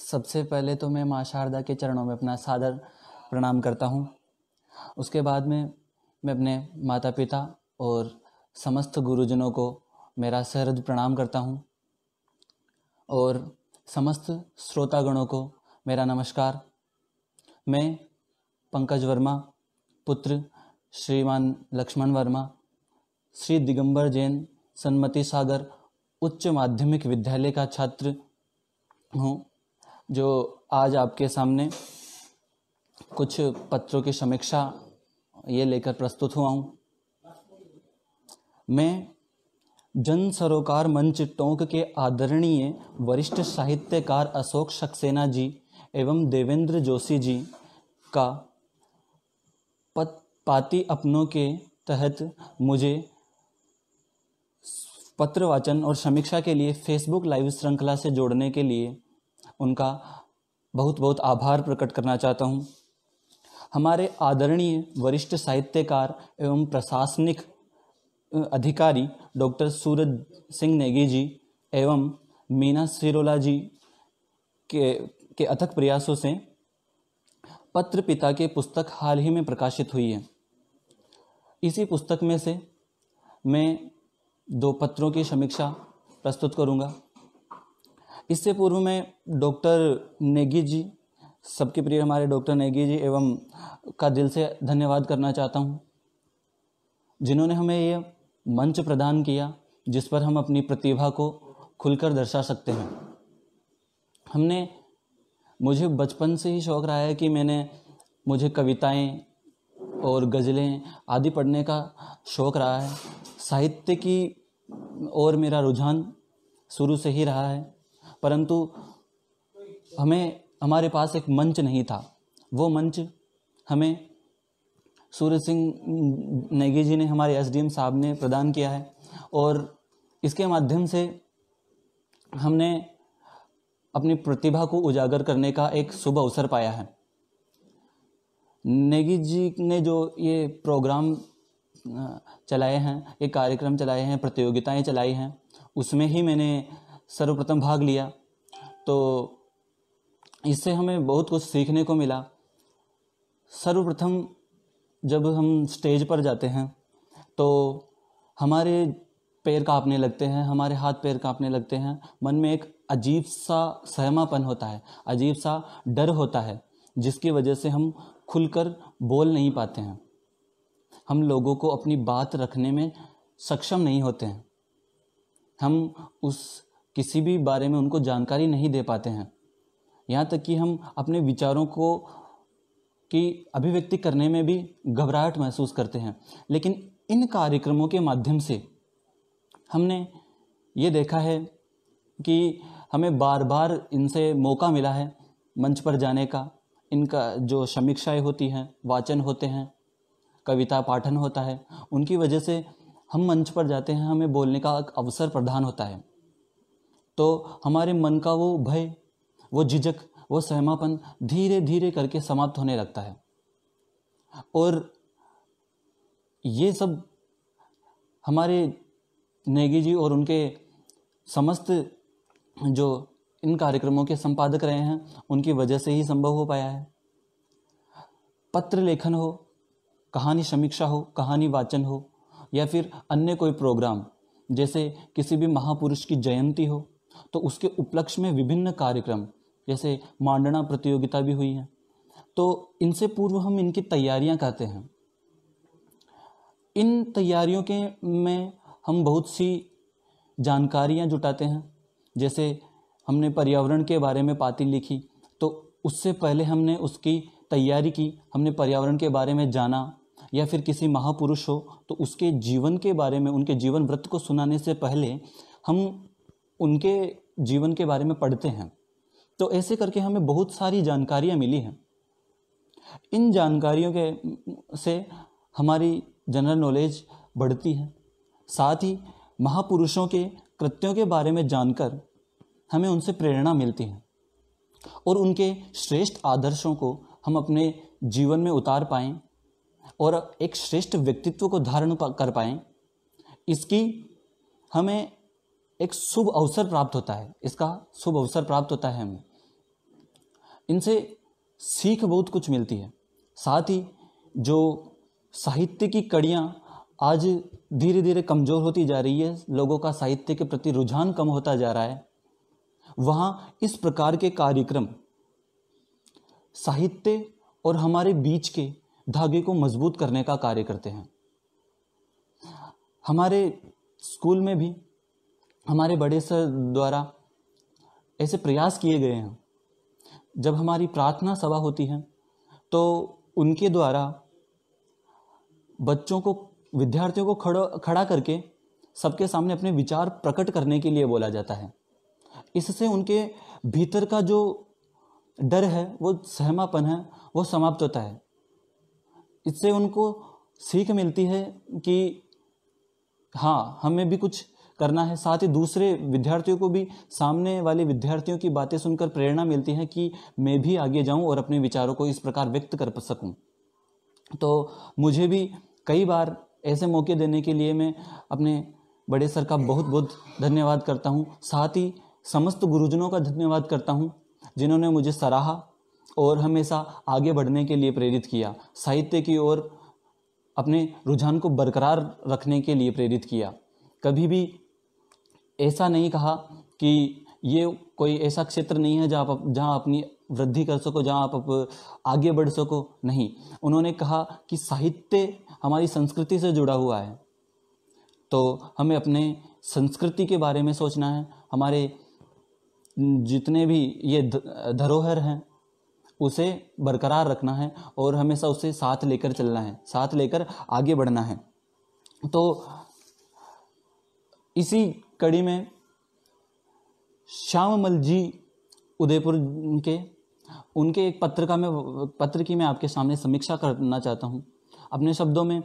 सबसे पहले तो मैं माँ शारदा के चरणों में अपना सादर प्रणाम करता हूँ उसके बाद में मैं अपने माता पिता और समस्त गुरुजनों को मेरा सहृद प्रणाम करता हूँ और समस्त श्रोतागणों को मेरा नमस्कार मैं पंकज वर्मा पुत्र श्रीमान लक्ष्मण वर्मा श्री दिगंबर जैन सन्मति सागर उच्च माध्यमिक विद्यालय का छात्र हूँ जो आज आपके सामने कुछ पत्रों की समीक्षा ये लेकर प्रस्तुत हुआ हूँ मैं जन सरोकार मंच टोंक के आदरणीय वरिष्ठ साहित्यकार अशोक सक्सेना जी एवं देवेंद्र जोशी जी का पत पाती अपनों के तहत मुझे पत्र वाचन और समीक्षा के लिए फेसबुक लाइव श्रृंखला से जोड़ने के लिए उनका बहुत बहुत आभार प्रकट करना चाहता हूँ हमारे आदरणीय वरिष्ठ साहित्यकार एवं प्रशासनिक अधिकारी डॉक्टर सूरज सिंह नेगी जी एवं मीना सिरोला जी के के अथक प्रयासों से पत्र पिता के पुस्तक हाल ही में प्रकाशित हुई है इसी पुस्तक में से मैं दो पत्रों की समीक्षा प्रस्तुत करूंगा इससे पूर्व में डॉक्टर नेगी जी सबके प्रिय हमारे डॉक्टर नेगी जी एवं का दिल से धन्यवाद करना चाहता हूँ जिन्होंने हमें ये मंच प्रदान किया जिस पर हम अपनी प्रतिभा को खुलकर दर्शा सकते हैं हमने मुझे बचपन से ही शौक रहा है कि मैंने मुझे कविताएं और गज़लें आदि पढ़ने का शौक रहा है साहित्य की और मेरा रुझान शुरू से ही रहा है परंतु हमें हमारे पास एक मंच नहीं था वो मंच हमें सूर्य सिंह नेगी जी ने हमारे एसडीएम साहब ने प्रदान किया है और इसके माध्यम से हमने अपनी प्रतिभा को उजागर करने का एक शुभ अवसर पाया है नेगी जी ने जो ये प्रोग्राम चलाए हैं ये कार्यक्रम चलाए हैं प्रतियोगिताएं चलाई हैं उसमें ही मैंने सर्वप्रथम भाग लिया तो इससे हमें बहुत कुछ सीखने को मिला सर्वप्रथम जब हम स्टेज पर जाते हैं तो हमारे पैर कांपने लगते हैं हमारे हाथ पैर कांपने लगते हैं मन में एक अजीब सा सहमापन होता है अजीब सा डर होता है जिसकी वजह से हम खुलकर बोल नहीं पाते हैं हम लोगों को अपनी बात रखने में सक्षम नहीं होते हैं हम उस किसी भी बारे में उनको जानकारी नहीं दे पाते हैं यहाँ तक कि हम अपने विचारों को की अभिव्यक्ति करने में भी घबराहट महसूस करते हैं लेकिन इन कार्यक्रमों के माध्यम से हमने ये देखा है कि हमें बार बार इनसे मौका मिला है मंच पर जाने का इनका जो समीक्षाएँ होती हैं वाचन होते हैं कविता पाठन होता है उनकी वजह से हम मंच पर जाते हैं हमें बोलने का अवसर प्रदान होता है तो हमारे मन का वो भय वो झिझक वो सहमापन धीरे धीरे करके समाप्त होने लगता है और ये सब हमारे नेगी जी और उनके समस्त जो इन कार्यक्रमों के संपादक रहे हैं उनकी वजह से ही संभव हो पाया है पत्र लेखन हो कहानी समीक्षा हो कहानी वाचन हो या फिर अन्य कोई प्रोग्राम जैसे किसी भी महापुरुष की जयंती हो तो उसके उपलक्ष्य में विभिन्न कार्यक्रम जैसे मांडना प्रतियोगिता भी हुई है तो इनसे पूर्व हम इनकी तैयारियां कहते हैं इन तैयारियों के में हम बहुत सी जानकारियां जुटाते हैं जैसे हमने पर्यावरण के बारे में पाती लिखी तो उससे पहले हमने उसकी तैयारी की हमने पर्यावरण के बारे में जाना या फिर किसी महापुरुष हो तो उसके जीवन के बारे में उनके जीवन व्रत को सुनाने से पहले हम उनके जीवन के बारे में पढ़ते हैं तो ऐसे करके हमें बहुत सारी जानकारियाँ मिली हैं इन जानकारियों के से हमारी जनरल नॉलेज बढ़ती है साथ ही महापुरुषों के कृत्यों के बारे में जानकर हमें उनसे प्रेरणा मिलती है और उनके श्रेष्ठ आदर्शों को हम अपने जीवन में उतार पाएँ और एक श्रेष्ठ व्यक्तित्व को धारण कर पाएँ इसकी हमें एक शुभ अवसर प्राप्त होता है इसका शुभ अवसर प्राप्त होता है हमें इनसे सीख बहुत कुछ मिलती है साथ ही जो साहित्य की कड़ियाँ आज धीरे धीरे कमज़ोर होती जा रही है लोगों का साहित्य के प्रति रुझान कम होता जा रहा है वहाँ इस प्रकार के कार्यक्रम साहित्य और हमारे बीच के धागे को मजबूत करने का कार्य करते हैं हमारे स्कूल में भी हमारे बड़े सर द्वारा ऐसे प्रयास किए गए हैं जब हमारी प्रार्थना सभा होती है तो उनके द्वारा बच्चों को विद्यार्थियों को खड़ा खड़ा करके सबके सामने अपने विचार प्रकट करने के लिए बोला जाता है इससे उनके भीतर का जो डर है वो सहमापन है वो समाप्त होता है इससे उनको सीख मिलती है कि हाँ हमें भी कुछ करना है साथ ही दूसरे विद्यार्थियों को भी सामने वाले विद्यार्थियों की बातें सुनकर प्रेरणा मिलती है कि मैं भी आगे जाऊं और अपने विचारों को इस प्रकार व्यक्त कर सकूं तो मुझे भी कई बार ऐसे मौके देने के लिए मैं अपने बड़े सर का बहुत बहुत धन्यवाद करता हूँ साथ ही समस्त गुरुजनों का धन्यवाद करता हूँ जिन्होंने मुझे सराहा और हमेशा आगे बढ़ने के लिए प्रेरित किया साहित्य की ओर अपने रुझान को बरकरार रखने के लिए प्रेरित किया कभी भी ऐसा नहीं कहा कि ये कोई ऐसा क्षेत्र नहीं है जहाँ आप जहाँ अपनी वृद्धि कर सको जहाँ आप आगे बढ़ सको नहीं उन्होंने कहा कि साहित्य हमारी संस्कृति से जुड़ा हुआ है तो हमें अपने संस्कृति के बारे में सोचना है हमारे जितने भी ये धरोहर हैं उसे बरकरार रखना है और हमेशा उसे साथ लेकर चलना है साथ लेकर आगे बढ़ना है तो इसी कड़ी में श्यामल जी उदयपुर के उनके एक पत्र का मैं पत्र की मैं आपके सामने समीक्षा करना चाहता हूँ अपने शब्दों में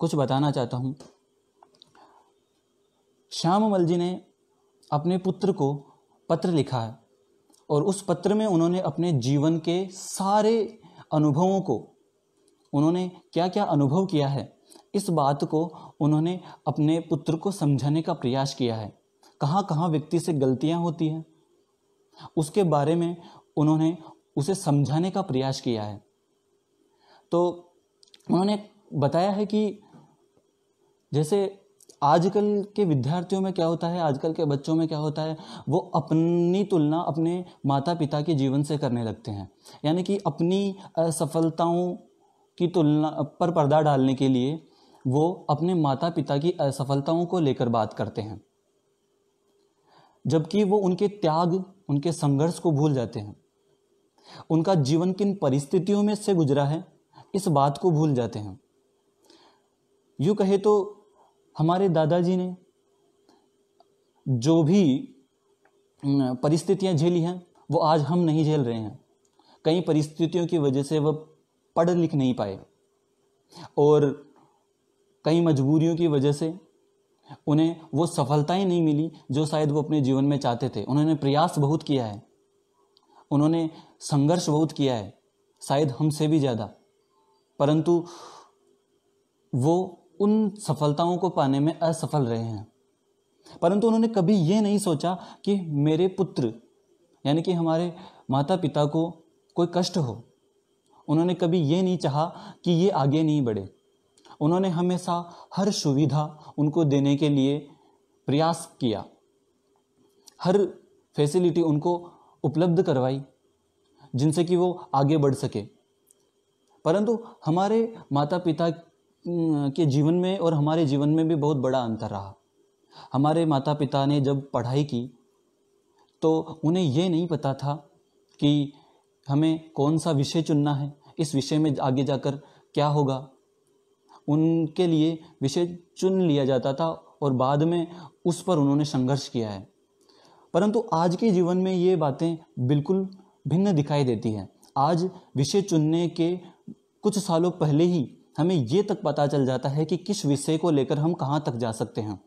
कुछ बताना चाहता हूँ श्याम मल जी ने अपने पुत्र को पत्र लिखा है और उस पत्र में उन्होंने अपने जीवन के सारे अनुभवों को उन्होंने क्या क्या अनुभव किया है इस बात को उन्होंने अपने पुत्र को समझाने का प्रयास किया है कहाँ कहाँ व्यक्ति से गलतियाँ होती हैं उसके बारे में उन्होंने उसे समझाने का प्रयास किया है तो उन्होंने बताया है कि जैसे आजकल के विद्यार्थियों में क्या होता है आजकल के बच्चों में क्या होता है वो अपनी तुलना अपने माता पिता के जीवन से करने लगते हैं यानी कि अपनी सफलताओं की तुलना पर पर्दा डालने के लिए वो अपने माता पिता की असफलताओं को लेकर बात करते हैं जबकि वो उनके त्याग उनके संघर्ष को भूल जाते हैं उनका जीवन किन परिस्थितियों में से गुजरा है इस बात को भूल जाते हैं यूँ कहे तो हमारे दादाजी ने जो भी परिस्थितियां झेली हैं वो आज हम नहीं झेल रहे हैं कई परिस्थितियों की वजह से वह पढ़ लिख नहीं पाए और कई मजबूरियों की वजह से उन्हें वो ही नहीं मिली जो शायद वो अपने जीवन में चाहते थे उन्होंने प्रयास बहुत किया है उन्होंने संघर्ष बहुत किया है शायद हमसे भी ज़्यादा परंतु वो उन सफलताओं को पाने में असफल रहे हैं परंतु उन्होंने कभी ये नहीं सोचा कि मेरे पुत्र यानी कि हमारे माता पिता को कोई कष्ट हो उन्होंने कभी ये नहीं चाहा कि ये आगे नहीं बढ़े उन्होंने हमेशा हर सुविधा उनको देने के लिए प्रयास किया हर फैसिलिटी उनको उपलब्ध करवाई जिनसे कि वो आगे बढ़ सके परंतु हमारे माता पिता के जीवन में और हमारे जीवन में भी बहुत बड़ा अंतर रहा हमारे माता पिता ने जब पढ़ाई की तो उन्हें ये नहीं पता था कि हमें कौन सा विषय चुनना है इस विषय में आगे जाकर क्या होगा उनके लिए विषय चुन लिया जाता था और बाद में उस पर उन्होंने संघर्ष किया है परंतु आज के जीवन में ये बातें बिल्कुल भिन्न दिखाई देती हैं आज विषय चुनने के कुछ सालों पहले ही हमें ये तक पता चल जाता है कि किस विषय को लेकर हम कहाँ तक जा सकते हैं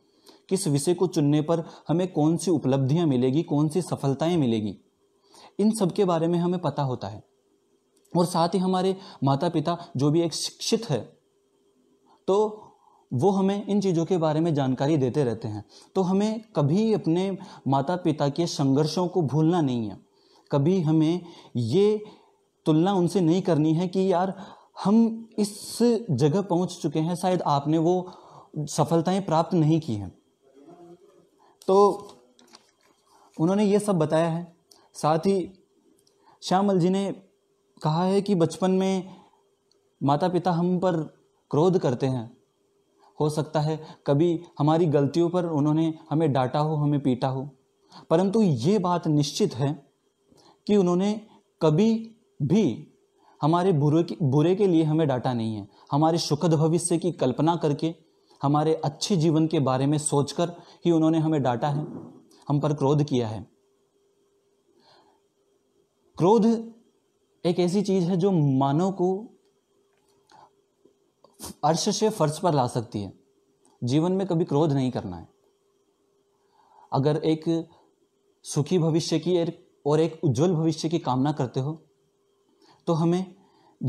किस विषय को चुनने पर हमें कौन सी उपलब्धियाँ मिलेगी कौन सी सफलताएँ मिलेगी इन सब के बारे में हमें पता होता है और साथ ही हमारे माता पिता जो भी एक शिक्षित है तो वो हमें इन चीज़ों के बारे में जानकारी देते रहते हैं तो हमें कभी अपने माता पिता के संघर्षों को भूलना नहीं है कभी हमें ये तुलना उनसे नहीं करनी है कि यार हम इस जगह पहुंच चुके हैं शायद आपने वो सफलताएं प्राप्त नहीं की हैं तो उन्होंने ये सब बताया है साथ ही श्यामल जी ने कहा है कि बचपन में माता पिता हम पर क्रोध करते हैं हो सकता है कभी हमारी गलतियों पर उन्होंने हमें डांटा हो हमें पीटा हो परंतु ये बात निश्चित है कि उन्होंने कभी भी हमारे बुरे के बुरे के लिए हमें डांटा नहीं है हमारे सुखद भविष्य की कल्पना करके हमारे अच्छे जीवन के बारे में सोचकर ही उन्होंने हमें डांटा है हम पर क्रोध किया है क्रोध एक ऐसी चीज़ है जो मानव को अर्श से फर्श पर ला सकती है जीवन में कभी क्रोध नहीं करना है अगर एक सुखी भविष्य की और एक उज्जवल भविष्य की कामना करते हो तो हमें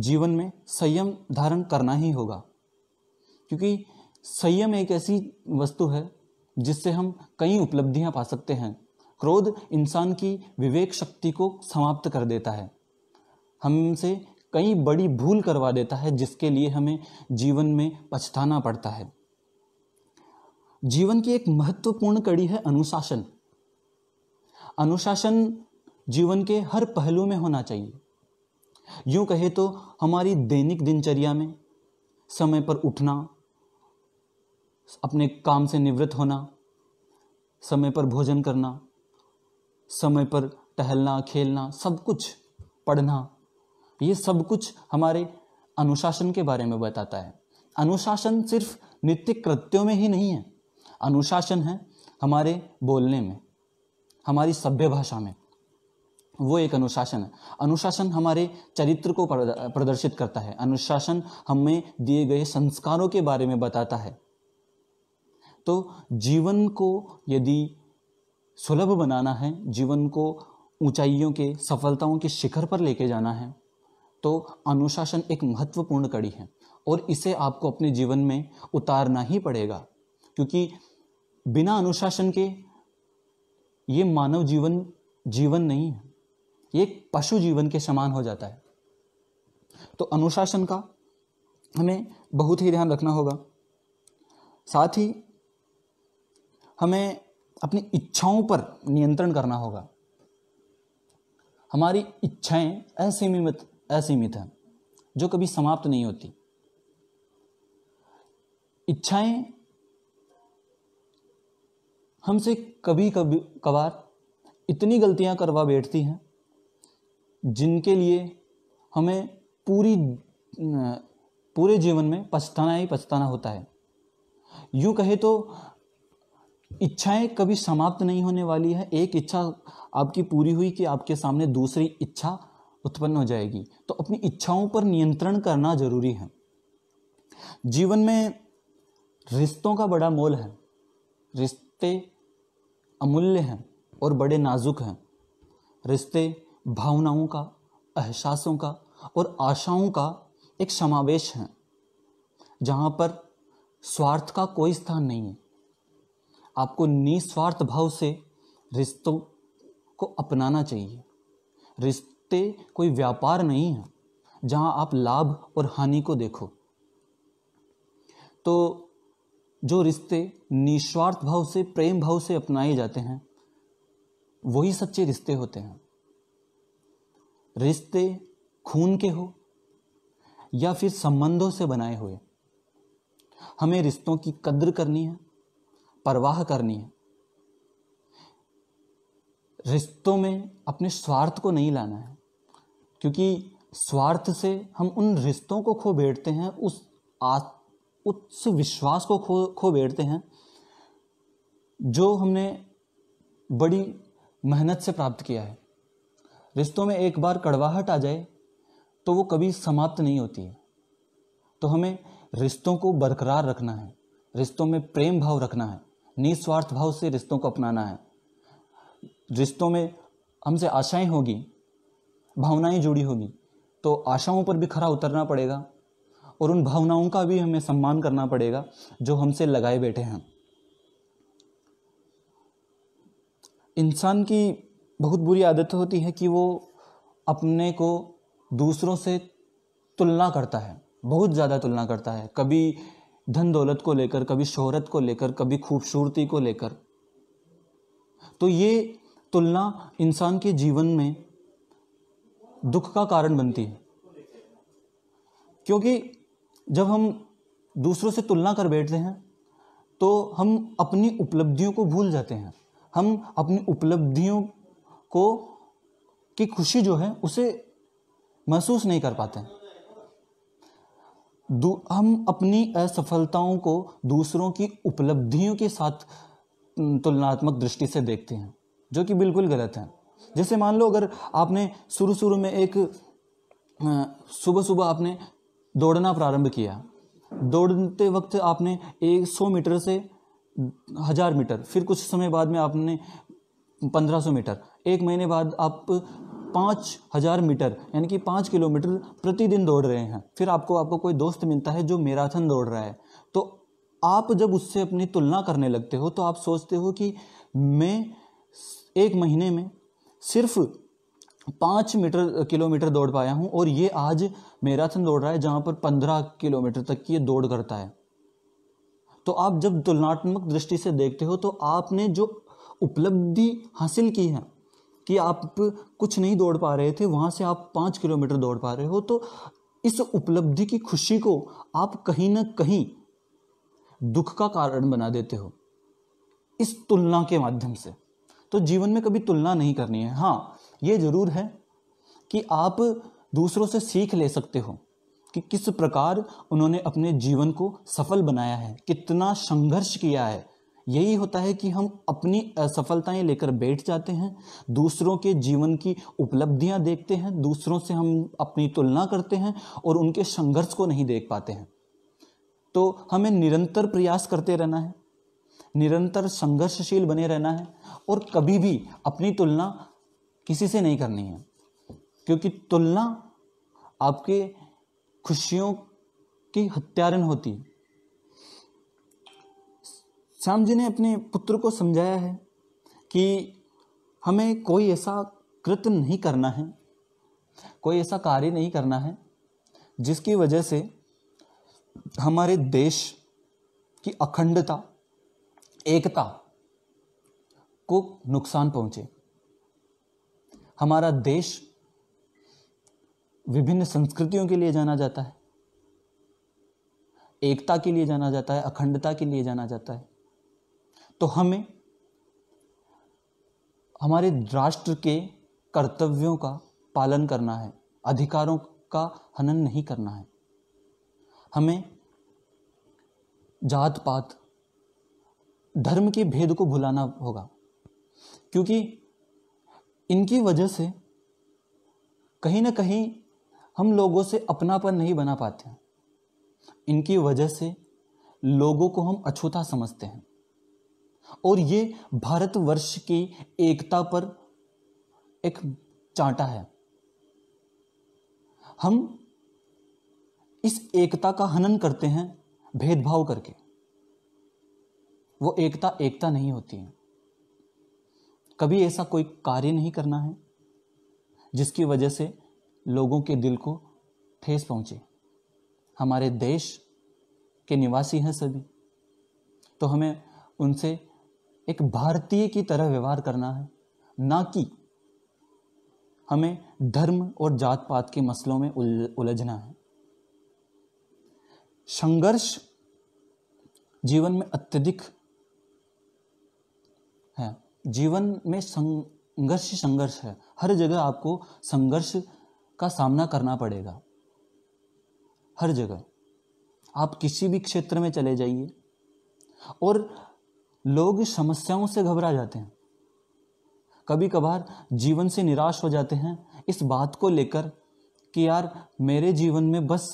जीवन में संयम धारण करना ही होगा क्योंकि संयम एक ऐसी वस्तु है जिससे हम कई उपलब्धियां पा सकते हैं क्रोध इंसान की विवेक शक्ति को समाप्त कर देता है हमसे कई बड़ी भूल करवा देता है जिसके लिए हमें जीवन में पछताना पड़ता है जीवन की एक महत्वपूर्ण कड़ी है अनुशासन अनुशासन जीवन के हर पहलू में होना चाहिए यूं कहे तो हमारी दैनिक दिनचर्या में समय पर उठना अपने काम से निवृत्त होना समय पर भोजन करना समय पर टहलना खेलना सब कुछ पढ़ना ये सब कुछ हमारे अनुशासन के बारे में बताता है अनुशासन सिर्फ नित्य कृत्यों में ही नहीं है अनुशासन है हमारे बोलने में हमारी सभ्य भाषा में वो एक अनुशासन है अनुशासन हमारे चरित्र को प्रदर्शित करता है अनुशासन हमें दिए गए संस्कारों के बारे में बताता है तो जीवन को यदि सुलभ बनाना है जीवन को ऊंचाइयों के सफलताओं के शिखर पर लेके जाना है तो अनुशासन एक महत्वपूर्ण कड़ी है और इसे आपको अपने जीवन में उतारना ही पड़ेगा क्योंकि बिना अनुशासन के ये मानव जीवन जीवन नहीं है ये पशु जीवन के समान हो जाता है तो अनुशासन का हमें बहुत ही ध्यान रखना होगा साथ ही हमें अपनी इच्छाओं पर नियंत्रण करना होगा हमारी इच्छाएं असीमित असीमित है जो कभी समाप्त नहीं होती इच्छाएं हमसे कभी कभी कभार इतनी गलतियां करवा बैठती हैं जिनके लिए हमें पूरी पूरे जीवन में पछताना ही पछताना होता है यूं कहे तो इच्छाएं कभी समाप्त नहीं होने वाली है एक इच्छा आपकी पूरी हुई कि आपके सामने दूसरी इच्छा उत्पन्न हो जाएगी तो अपनी इच्छाओं पर नियंत्रण करना जरूरी है जीवन में रिश्तों का बड़ा मोल है रिश्ते अमूल्य हैं और बड़े नाजुक हैं रिश्ते भावनाओं का एहसासों का और आशाओं का एक समावेश है जहाँ पर स्वार्थ का कोई स्थान नहीं है आपको निस्वार्थ भाव से रिश्तों को अपनाना चाहिए रिश्ते रिश्ते कोई व्यापार नहीं है जहां आप लाभ और हानि को देखो तो जो रिश्ते निस्वार्थ भाव से प्रेम भाव से अपनाए जाते हैं वही सच्चे रिश्ते होते हैं रिश्ते खून के हो या फिर संबंधों से बनाए हुए हमें रिश्तों की कद्र करनी है परवाह करनी है रिश्तों में अपने स्वार्थ को नहीं लाना है क्योंकि स्वार्थ से हम उन रिश्तों को खो बैठते हैं उस आ उस विश्वास को खो खो बैठते हैं जो हमने बड़ी मेहनत से प्राप्त किया है रिश्तों में एक बार कड़वाहट आ जाए तो वो कभी समाप्त नहीं होती है तो हमें रिश्तों को बरकरार रखना है रिश्तों में प्रेम भाव रखना है निस्वार्थ भाव से रिश्तों को अपनाना है रिश्तों में हमसे आशाएं होगी भावनाएं जुड़ी होगी तो आशाओं पर भी खरा उतरना पड़ेगा और उन भावनाओं का भी हमें सम्मान करना पड़ेगा जो हमसे लगाए बैठे हैं इंसान की बहुत बुरी आदत होती है कि वो अपने को दूसरों से तुलना करता है बहुत ज़्यादा तुलना करता है कभी धन दौलत को लेकर कभी शोहरत को लेकर कभी खूबसूरती को लेकर तो ये तुलना इंसान के जीवन में दुख का कारण बनती है क्योंकि जब हम दूसरों से तुलना कर बैठते हैं तो हम अपनी उपलब्धियों को भूल जाते हैं हम अपनी उपलब्धियों को की खुशी जो है उसे महसूस नहीं कर पाते हम अपनी असफलताओं को दूसरों की उपलब्धियों के साथ तुलनात्मक दृष्टि से देखते हैं जो कि बिल्कुल गलत है जैसे मान लो अगर आपने शुरू शुरू में एक सुबह सुबह आपने दौड़ना प्रारंभ किया दौड़ते वक्त आपने एक सौ मीटर से हज़ार मीटर फिर कुछ समय बाद में आपने पंद्रह सौ मीटर एक महीने बाद आप पाँच हज़ार मीटर यानी कि पाँच किलोमीटर प्रतिदिन दौड़ रहे हैं फिर आपको आपको कोई दोस्त मिलता है जो मैराथन दौड़ रहा है तो आप जब उससे अपनी तुलना करने लगते हो तो आप सोचते हो कि मैं एक महीने में सिर्फ पाँच मीटर किलोमीटर दौड़ पाया हूँ और ये आज मैराथन दौड़ रहा है जहाँ पर पंद्रह किलोमीटर तक की ये दौड़ करता है तो आप जब तुलनात्मक दृष्टि से देखते हो तो आपने जो उपलब्धि हासिल की है कि आप कुछ नहीं दौड़ पा रहे थे वहाँ से आप पाँच किलोमीटर दौड़ पा रहे हो तो इस उपलब्धि की खुशी को आप कहीं ना कहीं दुख का कारण बना देते हो इस तुलना के माध्यम से तो जीवन में कभी तुलना नहीं करनी है हाँ ये ज़रूर है कि आप दूसरों से सीख ले सकते हो कि किस प्रकार उन्होंने अपने जीवन को सफल बनाया है कितना संघर्ष किया है यही होता है कि हम अपनी असफलताएं लेकर बैठ जाते हैं दूसरों के जीवन की उपलब्धियां देखते हैं दूसरों से हम अपनी तुलना करते हैं और उनके संघर्ष को नहीं देख पाते हैं तो हमें निरंतर प्रयास करते रहना है निरंतर संघर्षशील बने रहना है और कभी भी अपनी तुलना किसी से नहीं करनी है क्योंकि तुलना आपके खुशियों की हत्यारण होती है श्याम जी ने अपने पुत्र को समझाया है कि हमें कोई ऐसा कृत्य नहीं करना है कोई ऐसा कार्य नहीं करना है जिसकी वजह से हमारे देश की अखंडता एकता को नुकसान पहुंचे हमारा देश विभिन्न संस्कृतियों के लिए जाना जाता है एकता के लिए जाना जाता है अखंडता के लिए जाना जाता है तो हमें हमारे राष्ट्र के कर्तव्यों का पालन करना है अधिकारों का हनन नहीं करना है हमें जात पात धर्म के भेद को भुलाना होगा क्योंकि इनकी वजह से कहीं ना कहीं हम लोगों से अपनापन नहीं बना पाते इनकी वजह से लोगों को हम अछूता समझते हैं और ये भारतवर्ष की एकता पर एक चांटा है हम इस एकता का हनन करते हैं भेदभाव करके वो एकता एकता नहीं होती है कभी ऐसा कोई कार्य नहीं करना है जिसकी वजह से लोगों के दिल को ठेस पहुंचे हमारे देश के निवासी हैं सभी तो हमें उनसे एक भारतीय की तरह व्यवहार करना है ना कि हमें धर्म और जात पात के मसलों में उलझना है संघर्ष जीवन में अत्यधिक जीवन में संघर्ष संघर्ष है हर जगह आपको संघर्ष का सामना करना पड़ेगा हर जगह आप किसी भी क्षेत्र में चले जाइए और लोग समस्याओं से घबरा जाते हैं कभी कभार जीवन से निराश हो जाते हैं इस बात को लेकर कि यार मेरे जीवन में बस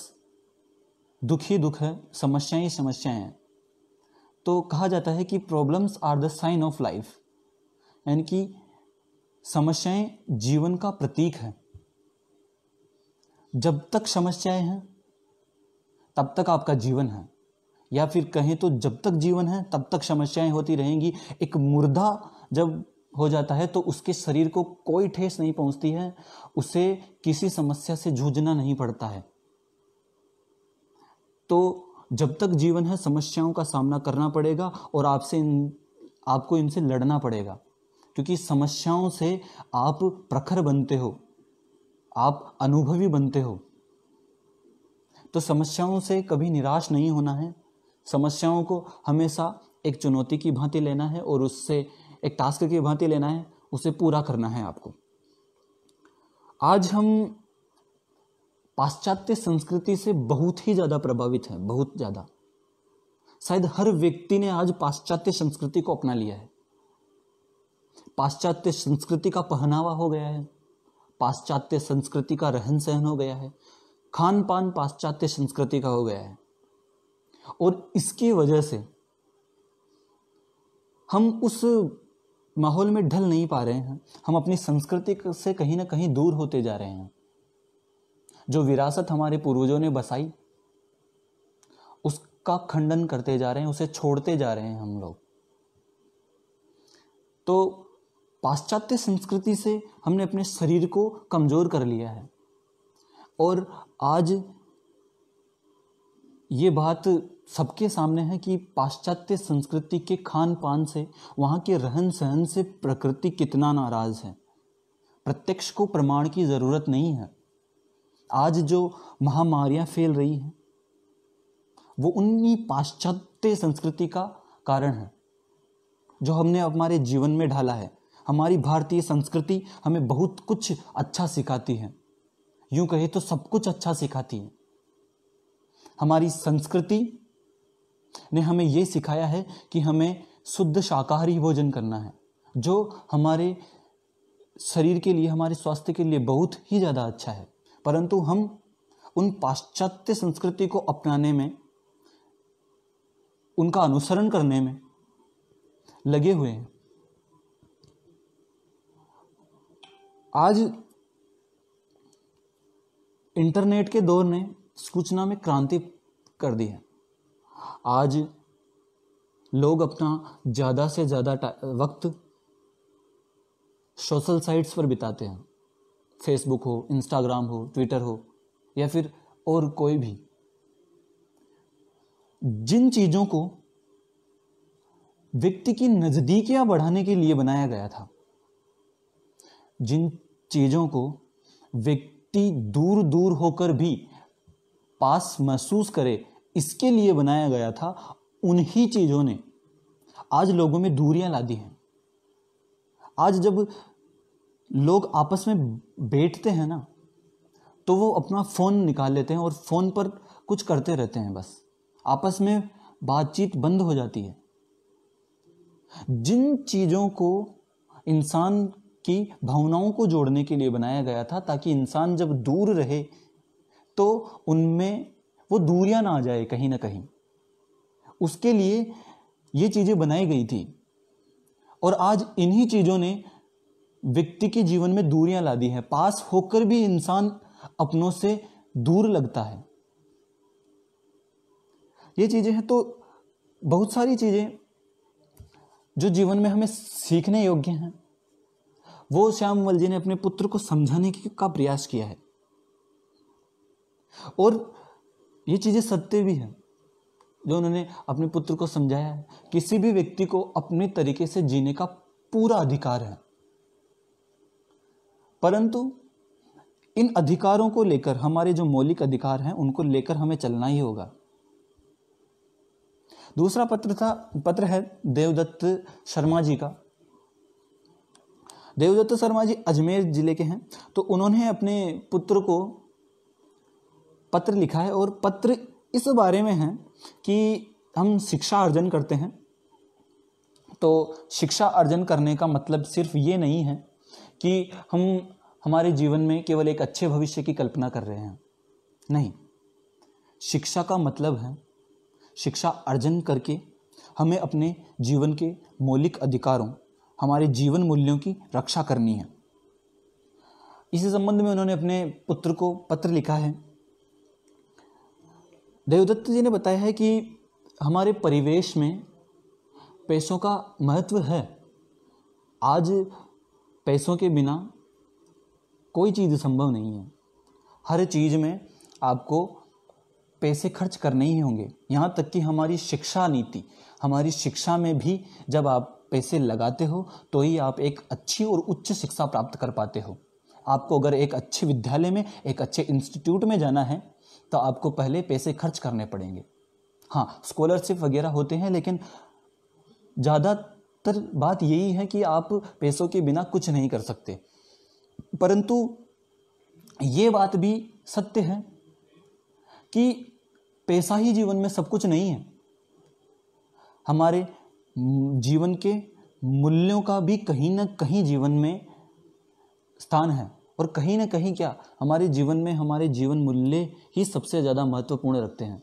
दुख ही दुख है समस्याएं ही समस्याएं हैं तो कहा जाता है कि problems are the sign of life यानी कि समस्याएं जीवन का प्रतीक है जब तक समस्याएं हैं तब तक आपका जीवन है या फिर कहें तो जब तक जीवन है तब तक समस्याएं होती रहेंगी एक मुर्दा जब हो जाता है तो उसके शरीर को कोई ठेस नहीं पहुंचती है उसे किसी समस्या से जूझना नहीं पड़ता है तो जब तक जीवन है समस्याओं का सामना करना पड़ेगा और आपसे इन आपको इनसे लड़ना पड़ेगा क्योंकि समस्याओं से आप प्रखर बनते हो आप अनुभवी बनते हो तो समस्याओं से कभी निराश नहीं होना है समस्याओं को हमेशा एक चुनौती की भांति लेना है और उससे एक टास्क की भांति लेना है उसे पूरा करना है आपको आज हम पाश्चात्य संस्कृति से बहुत ही ज़्यादा प्रभावित हैं बहुत ज़्यादा शायद हर व्यक्ति ने आज पाश्चात्य संस्कृति को अपना लिया है पाश्चात्य संस्कृति का पहनावा हो गया है पाश्चात्य संस्कृति का रहन सहन हो गया है खान पान पाश्चात्य संस्कृति का हो गया है और इसकी वजह से हम उस माहौल में ढल नहीं पा रहे हैं हम अपनी संस्कृति से कहीं ना कहीं दूर होते जा रहे हैं जो विरासत हमारे पूर्वजों ने बसाई उसका खंडन करते जा रहे हैं उसे छोड़ते जा रहे हैं हम लोग तो पाश्चात्य संस्कृति से हमने अपने शरीर को कमज़ोर कर लिया है और आज ये बात सबके सामने है कि पाश्चात्य संस्कृति के खान पान से वहाँ के रहन सहन से प्रकृति कितना नाराज़ है प्रत्यक्ष को प्रमाण की ज़रूरत नहीं है आज जो महामारियाँ फैल रही हैं वो उन्हीं पाश्चात्य संस्कृति का कारण है जो हमने हमारे जीवन में ढाला है हमारी भारतीय संस्कृति हमें बहुत कुछ अच्छा सिखाती है यूं कहे तो सब कुछ अच्छा सिखाती है हमारी संस्कृति ने हमें ये सिखाया है कि हमें शुद्ध शाकाहारी भोजन करना है जो हमारे शरीर के लिए हमारे स्वास्थ्य के लिए बहुत ही ज़्यादा अच्छा है परंतु हम उन पाश्चात्य संस्कृति को अपनाने में उनका अनुसरण करने में लगे हुए हैं आज इंटरनेट के दौर ने सूचना में क्रांति कर दी है आज लोग अपना ज़्यादा से ज़्यादा वक्त सोशल साइट्स पर बिताते हैं फेसबुक हो इंस्टाग्राम हो ट्विटर हो या फिर और कोई भी जिन चीज़ों को व्यक्ति की नज़दीकियाँ बढ़ाने के लिए बनाया गया था जिन चीज़ों को व्यक्ति दूर दूर होकर भी पास महसूस करे इसके लिए बनाया गया था उन्हीं चीज़ों ने आज लोगों में दूरियां ला दी हैं आज जब लोग आपस में बैठते हैं ना तो वो अपना फ़ोन निकाल लेते हैं और फ़ोन पर कुछ करते रहते हैं बस आपस में बातचीत बंद हो जाती है जिन चीज़ों को इंसान कि भावनाओं को जोड़ने के लिए बनाया गया था ताकि इंसान जब दूर रहे तो उनमें वो दूरियां ना आ जाए कहीं ना कहीं उसके लिए ये चीज़ें बनाई गई थी और आज इन्हीं चीज़ों ने व्यक्ति के जीवन में दूरियां ला दी हैं पास होकर भी इंसान अपनों से दूर लगता है ये चीज़ें हैं तो बहुत सारी चीज़ें जो जीवन में हमें सीखने योग्य हैं वो श्यामल जी ने अपने पुत्र को समझाने का प्रयास किया है और ये चीज़ें सत्य भी हैं जो उन्होंने अपने पुत्र को समझाया है किसी भी व्यक्ति को अपने तरीके से जीने का पूरा अधिकार है परंतु इन अधिकारों को लेकर हमारे जो मौलिक अधिकार हैं उनको लेकर हमें चलना ही होगा दूसरा पत्र था पत्र है देवदत्त शर्मा जी का देवदत्त शर्मा जी अजमेर जिले के हैं तो उन्होंने अपने पुत्र को पत्र लिखा है और पत्र इस बारे में है कि हम शिक्षा अर्जन करते हैं तो शिक्षा अर्जन करने का मतलब सिर्फ ये नहीं है कि हम हमारे जीवन में केवल एक अच्छे भविष्य की कल्पना कर रहे हैं नहीं शिक्षा का मतलब है शिक्षा अर्जन करके हमें अपने जीवन के मौलिक अधिकारों हमारे जीवन मूल्यों की रक्षा करनी है इसी संबंध में उन्होंने अपने पुत्र को पत्र लिखा है देवदत्त जी ने बताया है कि हमारे परिवेश में पैसों का महत्व है आज पैसों के बिना कोई चीज़ संभव नहीं है हर चीज़ में आपको पैसे खर्च करने ही होंगे यहाँ तक कि हमारी शिक्षा नीति हमारी शिक्षा में भी जब आप पैसे लगाते हो तो ही आप एक अच्छी और उच्च शिक्षा प्राप्त कर पाते हो आपको अगर एक अच्छे विद्यालय में एक अच्छे इंस्टीट्यूट में जाना है तो आपको पहले पैसे खर्च करने पड़ेंगे हाँ स्कॉलरशिप वगैरह होते हैं लेकिन ज़्यादातर बात यही है कि आप पैसों के बिना कुछ नहीं कर सकते परंतु ये बात भी सत्य है कि पैसा ही जीवन में सब कुछ नहीं है हमारे जीवन के मूल्यों का भी कहीं ना कहीं जीवन में स्थान है और कहीं ना कहीं क्या हमारे जीवन में हमारे जीवन मूल्य ही सबसे ज़्यादा महत्वपूर्ण रखते हैं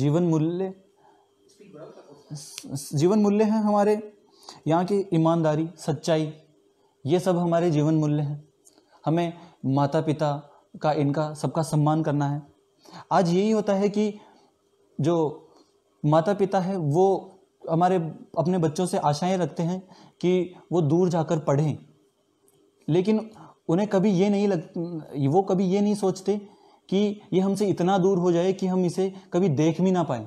जीवन मूल्य जीवन मूल्य हैं हमारे यहाँ की ईमानदारी सच्चाई ये सब हमारे जीवन मूल्य हैं हमें माता पिता का इनका सबका सम्मान करना है आज यही होता है कि जो माता पिता है वो हमारे अपने बच्चों से आशाएं रखते हैं कि वो दूर जाकर पढ़ें लेकिन उन्हें कभी ये नहीं लग वो कभी ये नहीं सोचते कि ये हमसे इतना दूर हो जाए कि हम इसे कभी देख भी ना पाए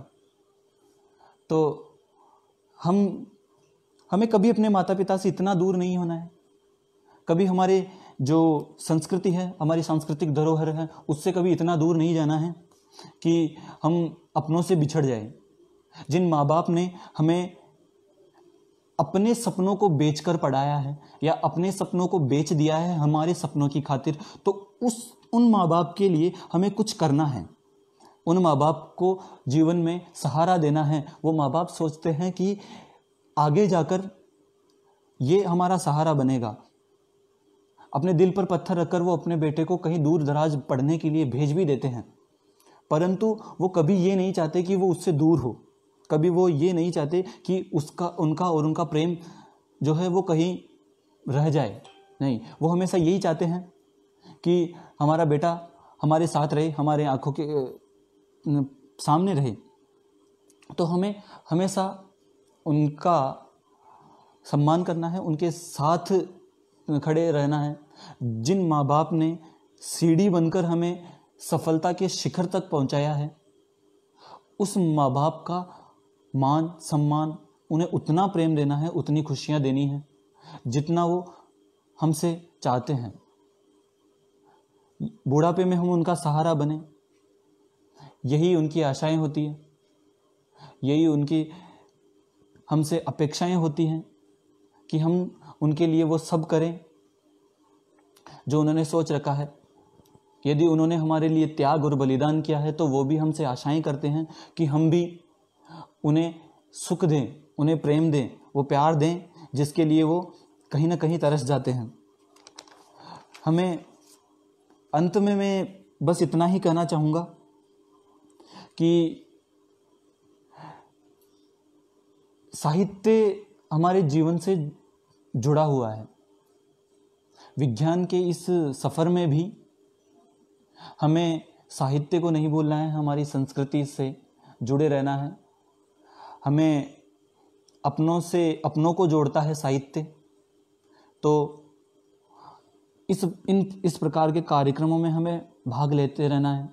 तो हम हमें कभी अपने माता पिता से इतना दूर नहीं होना है कभी हमारे जो संस्कृति है हमारी सांस्कृतिक धरोहर है उससे कभी इतना दूर नहीं जाना है कि हम अपनों से बिछड़ जाएं जिन माँ बाप ने हमें अपने सपनों को बेचकर पढ़ाया है या अपने सपनों को बेच दिया है हमारे सपनों की खातिर तो उस उन माँ बाप के लिए हमें कुछ करना है उन माँ बाप को जीवन में सहारा देना है वो माँ बाप सोचते हैं कि आगे जाकर ये हमारा सहारा बनेगा अपने दिल पर पत्थर रखकर वो अपने बेटे को कहीं दूर दराज पढ़ने के लिए भेज भी देते हैं परंतु वो कभी ये नहीं चाहते कि वो उससे दूर हो कभी वो ये नहीं चाहते कि उसका उनका और उनका प्रेम जो है वो कहीं रह जाए नहीं वो हमेशा यही चाहते हैं कि हमारा बेटा हमारे साथ रहे हमारे आँखों के सामने रहे तो हमें हमेशा उनका सम्मान करना है उनके साथ खड़े रहना है जिन माँ बाप ने सीढ़ी बनकर हमें सफलता के शिखर तक पहुँचाया है उस माँ बाप का मान सम्मान उन्हें उतना प्रेम देना है उतनी खुशियाँ देनी है जितना वो हमसे चाहते हैं बुढ़ापे में हम उनका सहारा बने यही उनकी आशाएं होती है यही उनकी हमसे अपेक्षाएं होती हैं कि हम उनके लिए वो सब करें जो उन्होंने सोच रखा है यदि उन्होंने हमारे लिए त्याग और बलिदान किया है तो वो भी हमसे आशाएं करते हैं कि हम भी उन्हें सुख दें उन्हें प्रेम दें वो प्यार दें जिसके लिए वो कहीं ना कहीं तरस जाते हैं हमें अंत में मैं बस इतना ही कहना चाहूँगा कि साहित्य हमारे जीवन से जुड़ा हुआ है विज्ञान के इस सफ़र में भी हमें साहित्य को नहीं भूलना है हमारी संस्कृति से जुड़े रहना है हमें अपनों से अपनों को जोड़ता है साहित्य तो इस इन इस प्रकार के कार्यक्रमों में हमें भाग लेते रहना है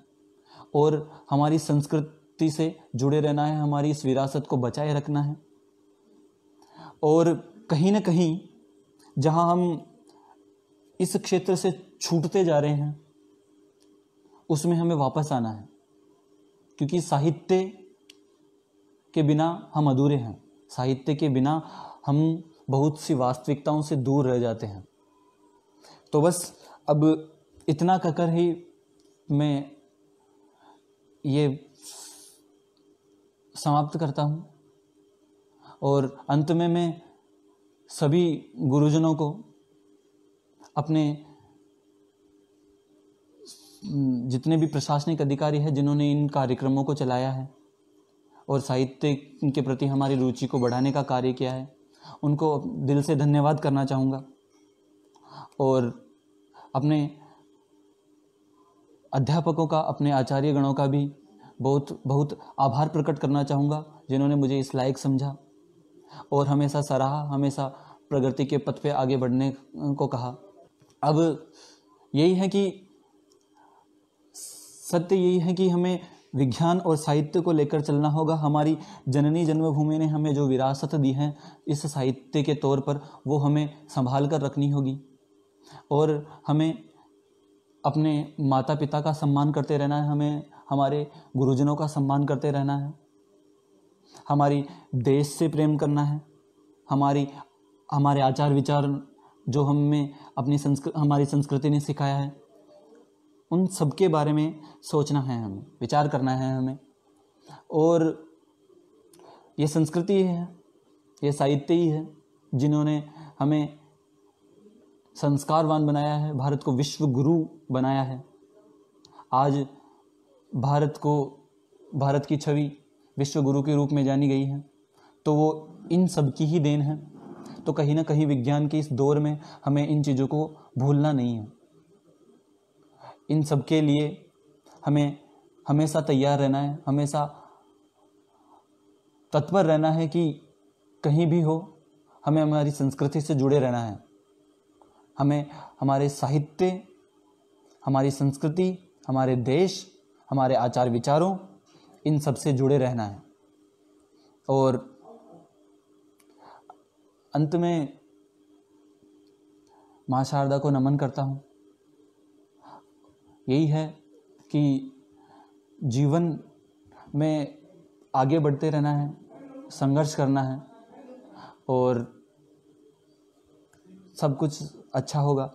और हमारी संस्कृति से जुड़े रहना है हमारी इस विरासत को बचाए रखना है और कहीं ना कहीं जहां हम इस क्षेत्र से छूटते जा रहे हैं उसमें हमें वापस आना है क्योंकि साहित्य के बिना हम अधूरे हैं साहित्य के बिना हम बहुत सी वास्तविकताओं से दूर रह जाते हैं तो बस अब इतना कहकर ही मैं ये समाप्त करता हूँ और अंत में मैं सभी गुरुजनों को अपने जितने भी प्रशासनिक अधिकारी हैं जिन्होंने इन कार्यक्रमों को चलाया है और साहित्य के प्रति हमारी रुचि को बढ़ाने का कार्य किया है उनको दिल से धन्यवाद करना चाहूँगा और अपने अध्यापकों का अपने आचार्य गणों का भी बहुत बहुत आभार प्रकट करना चाहूँगा जिन्होंने मुझे इस लायक समझा और हमेशा सराहा हमेशा प्रगति के पथ पे आगे बढ़ने को कहा अब यही है कि सत्य यही है कि हमें विज्ञान और साहित्य को लेकर चलना होगा हमारी जननी जन्मभूमि ने हमें जो विरासत दी है इस साहित्य के तौर पर वो हमें संभाल कर रखनी होगी और हमें अपने माता पिता का सम्मान करते रहना है हमें हमारे गुरुजनों का सम्मान करते रहना है हमारी देश से प्रेम करना है हमारी हमारे आचार विचार जो हमें अपनी संस्कृ हमारी संस्कृति ने सिखाया है उन सब के बारे में सोचना है हमें विचार करना है हमें और ये संस्कृति ही है ये साहित्य ही है जिन्होंने हमें संस्कारवान बनाया है भारत को विश्व गुरु बनाया है आज भारत को भारत की छवि विश्व गुरु के रूप में जानी गई है तो वो इन सब की ही देन है तो कहीं ना कहीं विज्ञान के इस दौर में हमें इन चीज़ों को भूलना नहीं है इन सब के लिए हमें हमेशा तैयार रहना है हमेशा तत्पर रहना है कि कहीं भी हो हमें हमारी संस्कृति से जुड़े रहना है हमें हमारे साहित्य हमारी संस्कृति हमारे देश हमारे आचार विचारों इन सब से जुड़े रहना है और अंत में माँ शारदा को नमन करता हूँ यही है कि जीवन में आगे बढ़ते रहना है संघर्ष करना है और सब कुछ अच्छा होगा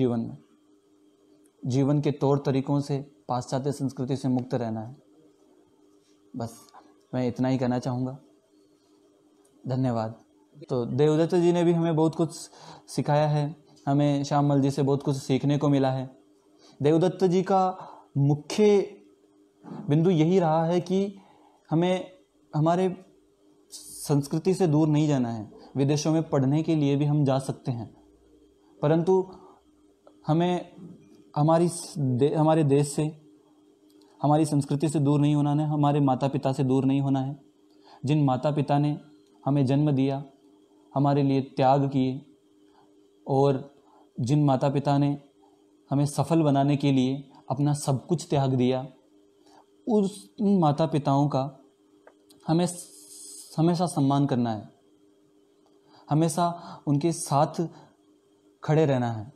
जीवन में जीवन के तौर तरीकों से पाश्चात्य संस्कृति से मुक्त रहना है बस मैं इतना ही कहना चाहूँगा धन्यवाद तो देवदत्त जी ने भी हमें बहुत कुछ सिखाया है हमें श्यामल जी से बहुत कुछ सीखने को मिला है देवदत्त जी का मुख्य बिंदु यही रहा है कि हमें हमारे संस्कृति से दूर नहीं जाना है विदेशों में पढ़ने के लिए भी हम जा सकते हैं परंतु हमें हमारी दे, हमारे देश से हमारी संस्कृति से दूर नहीं होना है हमारे माता पिता से दूर नहीं होना है जिन माता पिता ने हमें जन्म दिया हमारे लिए त्याग किए और जिन माता पिता ने हमें सफल बनाने के लिए अपना सब कुछ त्याग दिया उस उन माता पिताओं का हमें हमेशा सम्मान करना है हमेशा उनके साथ खड़े रहना है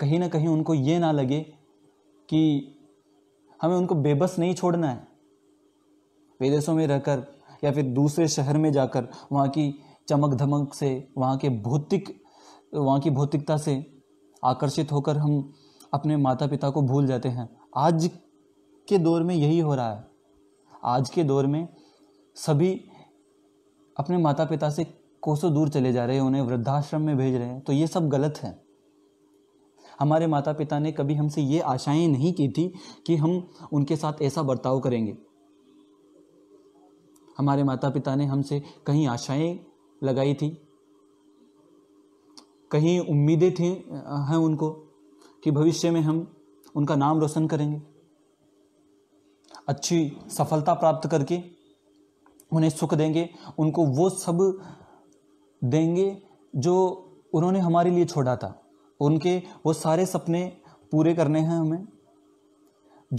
कहीं ना कहीं उनको ये ना लगे कि हमें उनको बेबस नहीं छोड़ना है विदेशों में रहकर या फिर दूसरे शहर में जाकर वहाँ की चमक धमक से वहाँ के भौतिक वहाँ की भौतिकता से आकर्षित होकर हम अपने माता पिता को भूल जाते हैं आज के दौर में यही हो रहा है आज के दौर में सभी अपने माता पिता से कोसों दूर चले जा रहे हैं उन्हें वृद्धाश्रम में भेज रहे हैं तो ये सब गलत है हमारे माता पिता ने कभी हमसे ये आशाएं नहीं की थी कि हम उनके साथ ऐसा बर्ताव करेंगे हमारे माता पिता ने हमसे कहीं आशाएं लगाई थी कहीं उम्मीदें थी हैं उनको कि भविष्य में हम उनका नाम रोशन करेंगे अच्छी सफलता प्राप्त करके उन्हें सुख देंगे उनको वो सब देंगे जो उन्होंने हमारे लिए छोड़ा था उनके वो सारे सपने पूरे करने हैं हमें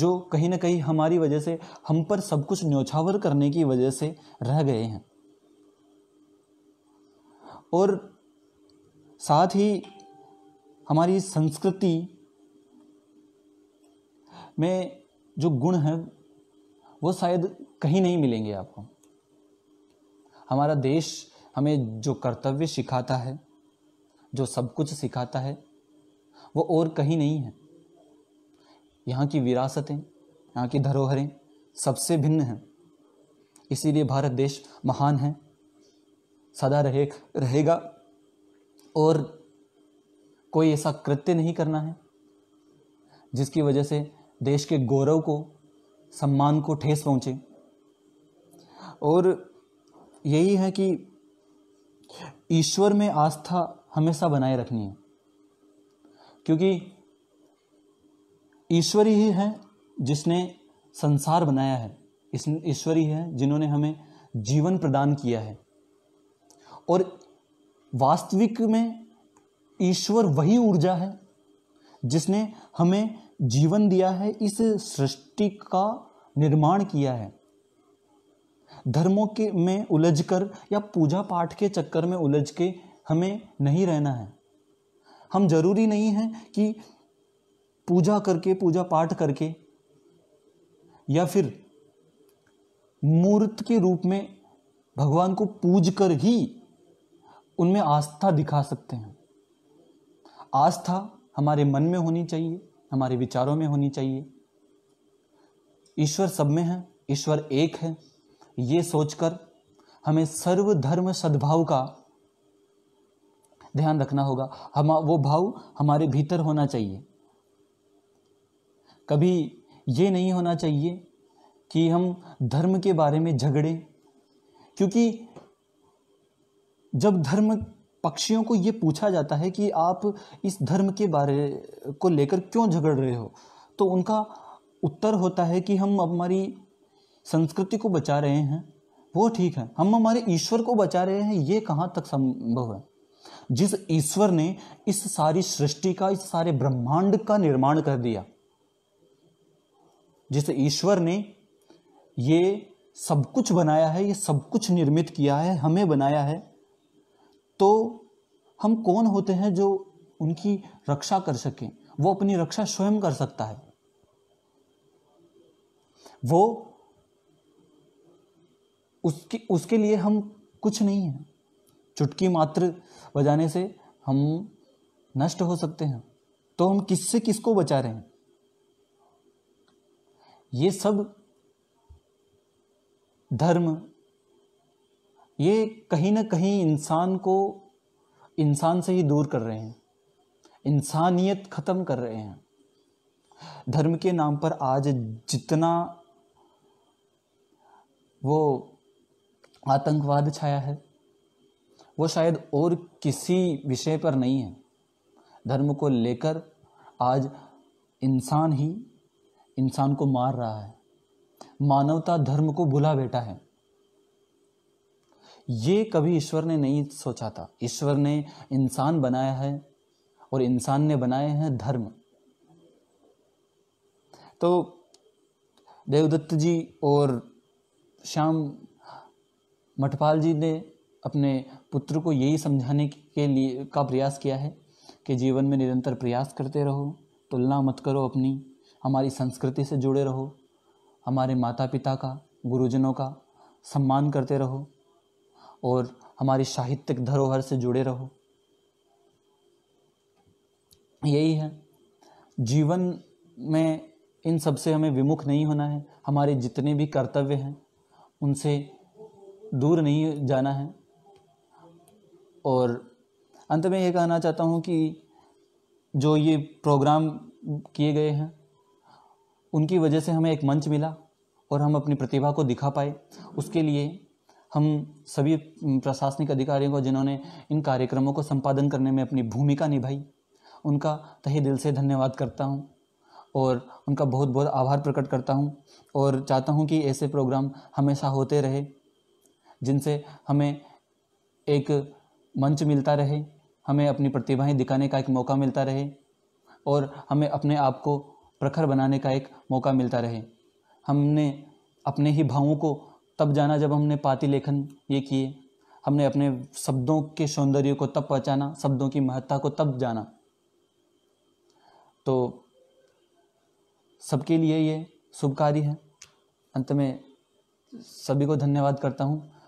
जो कहीं ना कहीं हमारी वजह से हम पर सब कुछ न्योछावर करने की वजह से रह गए हैं और साथ ही हमारी संस्कृति में जो गुण हैं वो शायद कहीं नहीं मिलेंगे आपको हमारा देश हमें जो कर्तव्य सिखाता है जो सब कुछ सिखाता है वो और कहीं नहीं है यहाँ की विरासतें यहाँ की धरोहरें सबसे भिन्न हैं इसीलिए भारत देश महान है सदा रहे रहेगा और कोई ऐसा कृत्य नहीं करना है जिसकी वजह से देश के गौरव को सम्मान को ठेस पहुंचे और यही है कि ईश्वर में आस्था हमेशा बनाए रखनी है क्योंकि ईश्वर ही है जिसने संसार बनाया है ईश्वर ही है जिन्होंने हमें जीवन प्रदान किया है और वास्तविक में ईश्वर वही ऊर्जा है जिसने हमें जीवन दिया है इस सृष्टि का निर्माण किया है धर्मों के में उलझकर या पूजा पाठ के चक्कर में उलझ के हमें नहीं रहना है हम जरूरी नहीं है कि पूजा करके पूजा पाठ करके या फिर मूर्त के रूप में भगवान को पूज कर ही उनमें आस्था दिखा सकते हैं आस्था हमारे मन में होनी चाहिए हमारे विचारों में होनी चाहिए ईश्वर सब में है ईश्वर एक है ये सोचकर हमें सर्वधर्म सद्भाव का ध्यान रखना होगा हम वो भाव हमारे भीतर होना चाहिए कभी ये नहीं होना चाहिए कि हम धर्म के बारे में झगड़ें क्योंकि जब धर्म पक्षियों को ये पूछा जाता है कि आप इस धर्म के बारे को लेकर क्यों झगड़ रहे हो तो उनका उत्तर होता है कि हम हमारी संस्कृति को बचा रहे हैं वो ठीक है हम हमारे ईश्वर को बचा रहे हैं ये कहाँ तक संभव है जिस ईश्वर ने इस सारी सृष्टि का इस सारे ब्रह्मांड का निर्माण कर दिया जिस ईश्वर ने ये सब कुछ बनाया है ये सब कुछ निर्मित किया है हमें बनाया है तो हम कौन होते हैं जो उनकी रक्षा कर सकें वो अपनी रक्षा स्वयं कर सकता है वो उसके उसके लिए हम कुछ नहीं हैं चुटकी मात्र बजाने से हम नष्ट हो सकते हैं तो हम किससे किसको बचा रहे हैं ये सब धर्म ये कहीं ना कहीं इंसान को इंसान से ही दूर कर रहे हैं इंसानियत ख़त्म कर रहे हैं धर्म के नाम पर आज जितना वो आतंकवाद छाया है वो शायद और किसी विषय पर नहीं है धर्म को लेकर आज इंसान ही इंसान को मार रहा है मानवता धर्म को भुला बैठा है ये कभी ईश्वर ने नहीं सोचा था ईश्वर ने इंसान बनाया है और इंसान ने बनाए हैं धर्म तो देवदत्त जी और श्याम मठपाल जी ने अपने पुत्र को यही समझाने के लिए का प्रयास किया है कि जीवन में निरंतर प्रयास करते रहो तुलना मत करो अपनी हमारी संस्कृति से जुड़े रहो हमारे माता पिता का गुरुजनों का सम्मान करते रहो और हमारी साहित्यिक धरोहर से जुड़े रहो यही है जीवन में इन सब से हमें विमुख नहीं होना है हमारे जितने भी कर्तव्य हैं उनसे दूर नहीं जाना है और अंत में ये कहना चाहता हूँ कि जो ये प्रोग्राम किए गए हैं उनकी वजह से हमें एक मंच मिला और हम अपनी प्रतिभा को दिखा पाए उसके लिए हम सभी प्रशासनिक अधिकारियों को जिन्होंने इन कार्यक्रमों को संपादन करने में अपनी भूमिका निभाई उनका तहे दिल से धन्यवाद करता हूँ और उनका बहुत बहुत आभार प्रकट करता हूँ और चाहता हूँ कि ऐसे प्रोग्राम हमेशा होते रहे जिनसे हमें एक मंच मिलता रहे हमें अपनी प्रतिभाएं दिखाने का एक मौका मिलता रहे और हमें अपने आप को प्रखर बनाने का एक मौका मिलता रहे हमने अपने ही भावों को तब जाना जब हमने पाती लेखन ये किए हमने अपने शब्दों के सौंदर्य को तब पहचाना शब्दों की महत्ता को तब जाना तो सबके लिए ये शुभकारी है अंत में सभी को धन्यवाद करता हूँ